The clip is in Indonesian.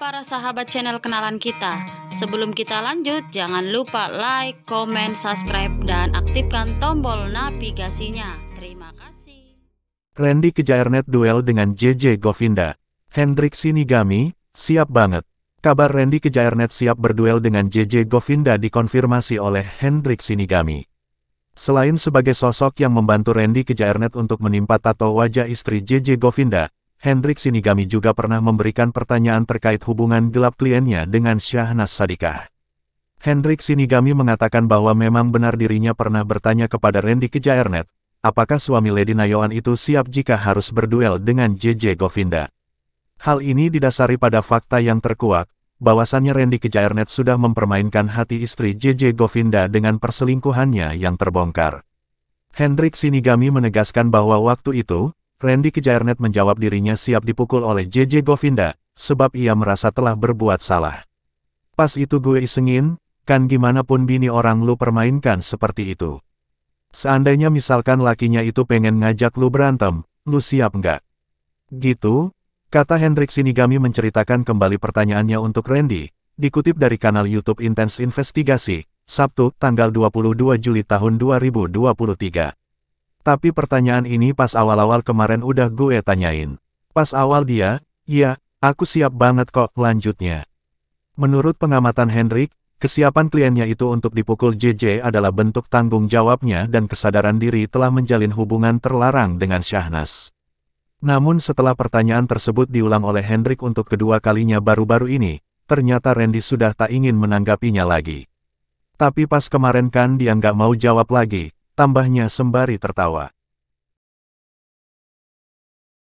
para sahabat channel kenalan kita. Sebelum kita lanjut, jangan lupa like, komen, subscribe, dan aktifkan tombol navigasinya. Terima kasih. Randy Kejairnet duel dengan JJ Govinda. Hendrik Sinigami, siap banget. Kabar Randy Kejairnet siap berduel dengan JJ Govinda dikonfirmasi oleh Hendrik Sinigami. Selain sebagai sosok yang membantu Randy Kejairnet untuk menimpa tato wajah istri JJ Govinda, Hendrik Sinigami juga pernah memberikan pertanyaan terkait hubungan gelap kliennya dengan Syahnas Sadikah. Hendrik Sinigami mengatakan bahwa memang benar dirinya pernah bertanya kepada Randy Kejairnet, apakah suami Lady Nayoan itu siap jika harus berduel dengan JJ Govinda. Hal ini didasari pada fakta yang terkuak, bahwasannya Randy Kejairnet sudah mempermainkan hati istri JJ Govinda dengan perselingkuhannya yang terbongkar. Hendrik Sinigami menegaskan bahwa waktu itu, Randy Kejairnet menjawab dirinya siap dipukul oleh JJ Govinda, sebab ia merasa telah berbuat salah. Pas itu gue isengin, kan gimana pun bini orang lu permainkan seperti itu. Seandainya misalkan lakinya itu pengen ngajak lu berantem, lu siap nggak? Gitu, kata Hendrik Sinigami menceritakan kembali pertanyaannya untuk Randy, dikutip dari kanal YouTube Intense Investigasi, Sabtu, tanggal 22 Juli tahun 2023. Tapi pertanyaan ini pas awal-awal kemarin udah gue tanyain. Pas awal dia, ya, aku siap banget kok, lanjutnya. Menurut pengamatan Hendrik, kesiapan kliennya itu untuk dipukul JJ adalah bentuk tanggung jawabnya dan kesadaran diri telah menjalin hubungan terlarang dengan Syahnas. Namun setelah pertanyaan tersebut diulang oleh Hendrik untuk kedua kalinya baru-baru ini, ternyata Randy sudah tak ingin menanggapinya lagi. Tapi pas kemarin kan dia nggak mau jawab lagi, tambahnya sembari tertawa.